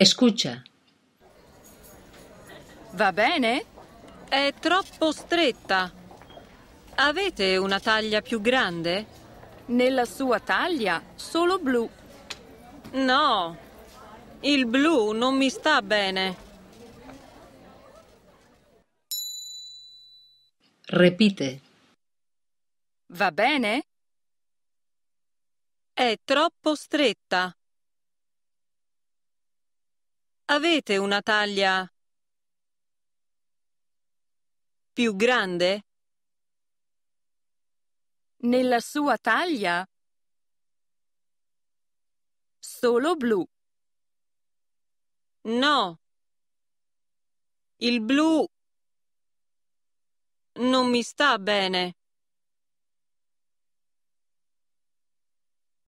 Escucha. Va bene? È troppo stretta. Avete una taglia più grande? Nella sua taglia solo blu. No, il blu non mi sta bene. Repite. Va bene? È troppo stretta. Avete una taglia più grande? Nella sua taglia? Solo blu. No. Il blu non mi sta bene.